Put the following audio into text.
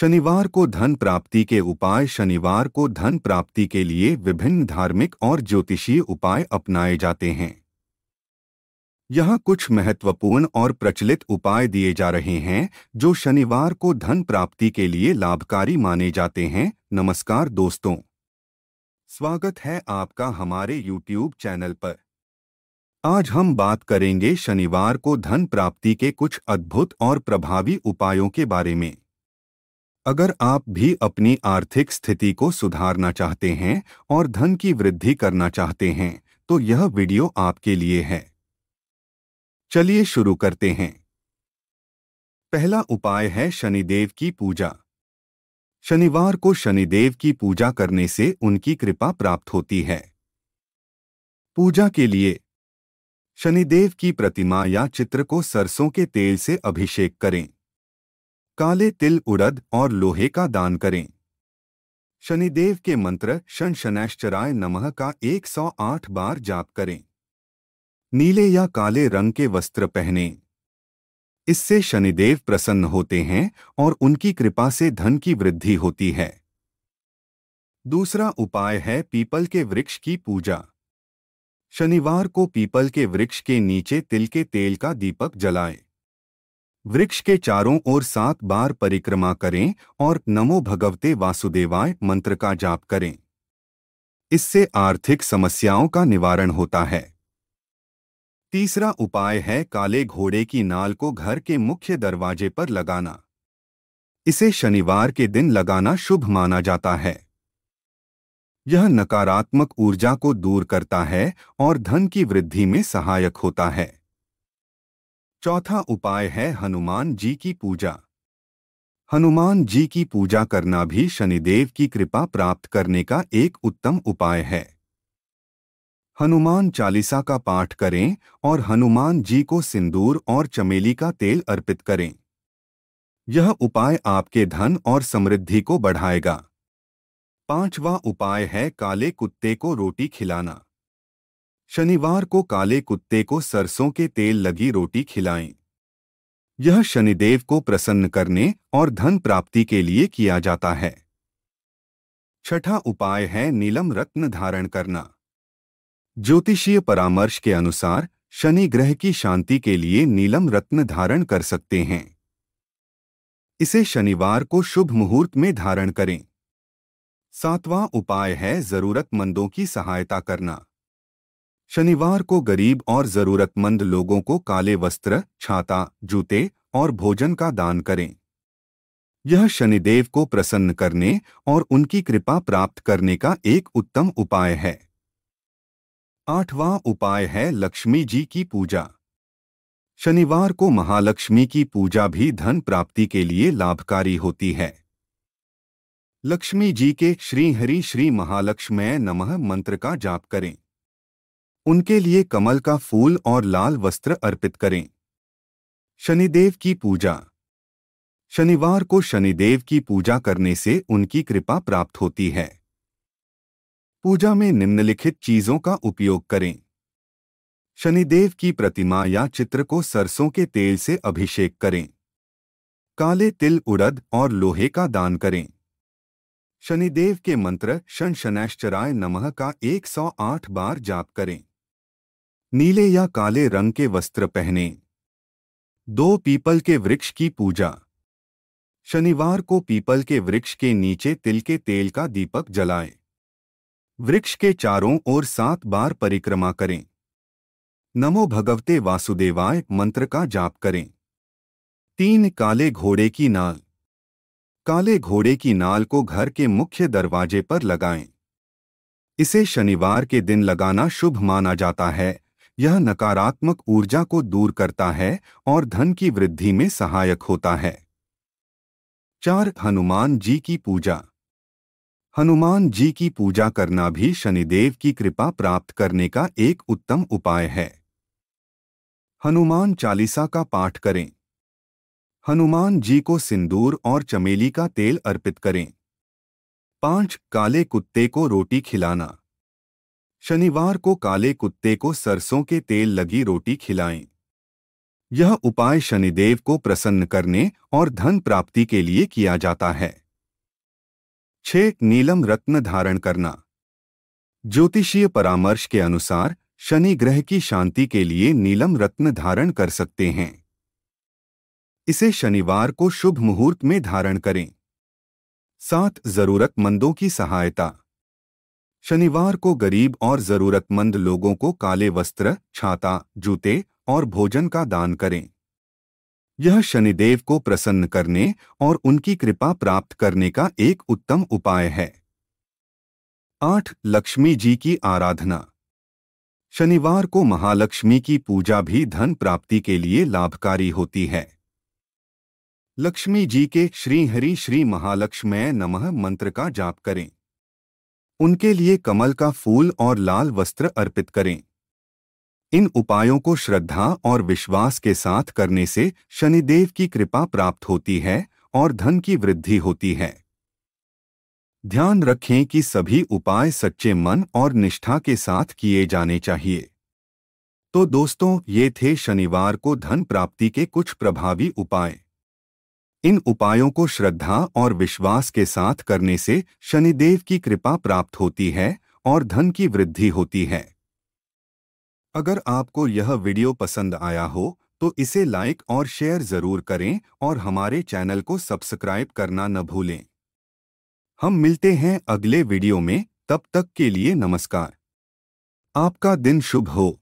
शनिवार को धन प्राप्ति के उपाय शनिवार को धन प्राप्ति के लिए विभिन्न धार्मिक और ज्योतिषीय उपाय अपनाए जाते हैं यहाँ कुछ महत्वपूर्ण और प्रचलित उपाय दिए जा रहे हैं जो शनिवार को धन प्राप्ति के लिए लाभकारी माने जाते हैं नमस्कार दोस्तों स्वागत है आपका हमारे YouTube चैनल पर आज हम बात करेंगे शनिवार को धन प्राप्ति के कुछ अद्भुत और प्रभावी उपायों के बारे में अगर आप भी अपनी आर्थिक स्थिति को सुधारना चाहते हैं और धन की वृद्धि करना चाहते हैं तो यह वीडियो आपके लिए है चलिए शुरू करते हैं पहला उपाय है शनिदेव की पूजा शनिवार को शनिदेव की पूजा करने से उनकी कृपा प्राप्त होती है पूजा के लिए शनिदेव की प्रतिमा या चित्र को सरसों के तेल से अभिषेक करें काले तिल उड़द और लोहे का दान करें शनिदेव के मंत्र शन शनैश्चराय नमः का 108 बार जाप करें नीले या काले रंग के वस्त्र पहने इससे शनिदेव प्रसन्न होते हैं और उनकी कृपा से धन की वृद्धि होती है दूसरा उपाय है पीपल के वृक्ष की पूजा शनिवार को पीपल के वृक्ष के नीचे तिल के तेल का दीपक जलाएं। वृक्ष के चारों ओर सात बार परिक्रमा करें और नमो भगवते वासुदेवाय मंत्र का जाप करें इससे आर्थिक समस्याओं का निवारण होता है तीसरा उपाय है काले घोड़े की नाल को घर के मुख्य दरवाजे पर लगाना इसे शनिवार के दिन लगाना शुभ माना जाता है यह नकारात्मक ऊर्जा को दूर करता है और धन की वृद्धि में सहायक होता है चौथा उपाय है हनुमान जी की पूजा हनुमान जी की पूजा करना भी शनिदेव की कृपा प्राप्त करने का एक उत्तम उपाय है हनुमान चालीसा का पाठ करें और हनुमान जी को सिंदूर और चमेली का तेल अर्पित करें यह उपाय आपके धन और समृद्धि को बढ़ाएगा पांचवा उपाय है काले कुत्ते को रोटी खिलाना शनिवार को काले कुत्ते को सरसों के तेल लगी रोटी खिलाएं। यह शनिदेव को प्रसन्न करने और धन प्राप्ति के लिए किया जाता है छठा उपाय है नीलम रत्न धारण करना ज्योतिषीय परामर्श के अनुसार शनि ग्रह की शांति के लिए नीलम रत्न धारण कर सकते हैं इसे शनिवार को शुभ मुहूर्त में धारण करें सातवां उपाय है जरूरतमंदों की सहायता करना शनिवार को गरीब और जरूरतमंद लोगों को काले वस्त्र छाता जूते और भोजन का दान करें यह शनिदेव को प्रसन्न करने और उनकी कृपा प्राप्त करने का एक उत्तम उपाय है आठवां उपाय है लक्ष्मी जी की पूजा शनिवार को महालक्ष्मी की पूजा भी धन प्राप्ति के लिए लाभकारी होती है लक्ष्मी जी के श्री हरि श्री महालक्ष्मय नमः मंत्र का जाप करें उनके लिए कमल का फूल और लाल वस्त्र अर्पित करें शनिदेव की पूजा शनिवार को शनिदेव की पूजा करने से उनकी कृपा प्राप्त होती है पूजा में निम्नलिखित चीजों का उपयोग करें शनिदेव की प्रतिमा या चित्र को सरसों के तेल से अभिषेक करें काले तिल उड़द और लोहे का दान करें शनिदेव के मंत्र शन शनैश्चराय नमः का 108 बार जाप करें नीले या काले रंग के वस्त्र पहने दो पीपल के वृक्ष की पूजा शनिवार को पीपल के वृक्ष के नीचे तिल के तेल का दीपक जलाएं। वृक्ष के चारों ओर सात बार परिक्रमा करें नमो भगवते वासुदेवाय मंत्र का जाप करें तीन काले घोड़े की नाल काले घोड़े की नाल को घर के मुख्य दरवाजे पर लगाएं। इसे शनिवार के दिन लगाना शुभ माना जाता है यह नकारात्मक ऊर्जा को दूर करता है और धन की वृद्धि में सहायक होता है चार हनुमान जी की पूजा हनुमान जी की पूजा करना भी शनिदेव की कृपा प्राप्त करने का एक उत्तम उपाय है हनुमान चालीसा का पाठ करें हनुमान जी को सिंदूर और चमेली का तेल अर्पित करें पांच काले कुत्ते को रोटी खिलाना शनिवार को काले कुत्ते को सरसों के तेल लगी रोटी खिलाएं। यह उपाय शनिदेव को प्रसन्न करने और धन प्राप्ति के लिए किया जाता है छः नीलम रत्न धारण करना ज्योतिषीय परामर्श के अनुसार शनि ग्रह की शांति के लिए नीलम रत्न धारण कर सकते हैं इसे शनिवार को शुभ मुहूर्त में धारण करें सात जरूरतमंदों की सहायता शनिवार को गरीब और जरूरतमंद लोगों को काले वस्त्र छाता जूते और भोजन का दान करें यह शनिदेव को प्रसन्न करने और उनकी कृपा प्राप्त करने का एक उत्तम उपाय है आठ लक्ष्मी जी की आराधना शनिवार को महालक्ष्मी की पूजा भी धन प्राप्ति के लिए लाभकारी होती है लक्ष्मी जी के श्री हरि श्री महालक्ष्मय नमः मंत्र का जाप करें उनके लिए कमल का फूल और लाल वस्त्र अर्पित करें इन उपायों को श्रद्धा और विश्वास के साथ करने से शनिदेव की कृपा प्राप्त होती है और धन की वृद्धि होती है ध्यान रखें कि सभी उपाय सच्चे मन और निष्ठा के साथ किए जाने चाहिए तो दोस्तों ये थे शनिवार को धन प्राप्ति के कुछ प्रभावी उपाय इन उपायों को श्रद्धा और विश्वास के साथ करने से शनिदेव की कृपा प्राप्त होती है और धन की वृद्धि होती है अगर आपको यह वीडियो पसंद आया हो तो इसे लाइक और शेयर जरूर करें और हमारे चैनल को सब्सक्राइब करना न भूलें हम मिलते हैं अगले वीडियो में तब तक के लिए नमस्कार आपका दिन शुभ हो